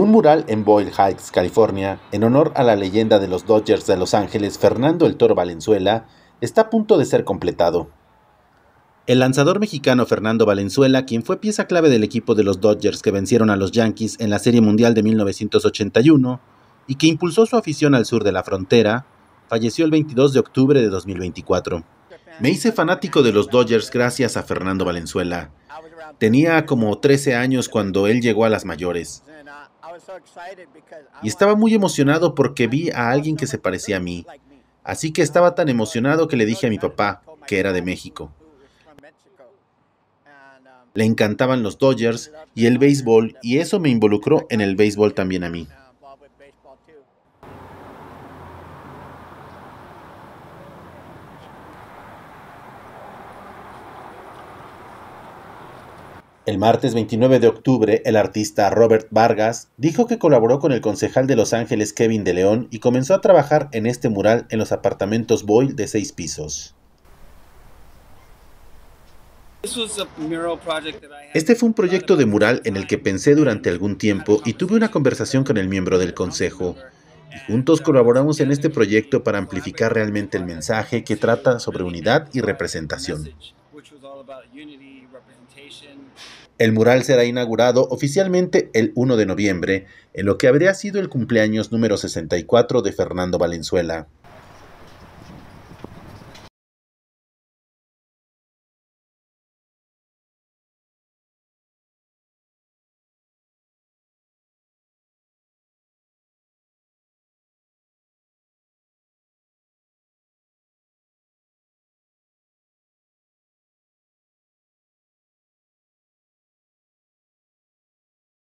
Un mural en Boyle Heights, California, en honor a la leyenda de los Dodgers de Los Ángeles, Fernando El Toro Valenzuela, está a punto de ser completado. El lanzador mexicano Fernando Valenzuela, quien fue pieza clave del equipo de los Dodgers que vencieron a los Yankees en la Serie Mundial de 1981 y que impulsó su afición al sur de la frontera, falleció el 22 de octubre de 2024. Me hice fanático de los Dodgers gracias a Fernando Valenzuela. Tenía como 13 años cuando él llegó a las mayores. Y estaba muy emocionado porque vi a alguien que se parecía a mí. Así que estaba tan emocionado que le dije a mi papá, que era de México. Um, le encantaban los Dodgers y el béisbol y eso me involucró en el béisbol también a mí. El martes 29 de octubre, el artista Robert Vargas dijo que colaboró con el concejal de Los Ángeles Kevin de León y comenzó a trabajar en este mural en los apartamentos Boyle de seis pisos. Este fue un proyecto de mural en el que pensé durante algún tiempo y tuve una conversación con el miembro del consejo. Y juntos colaboramos en este proyecto para amplificar realmente el mensaje que trata sobre unidad y representación. El mural será inaugurado oficialmente el 1 de noviembre, en lo que habría sido el cumpleaños número 64 de Fernando Valenzuela.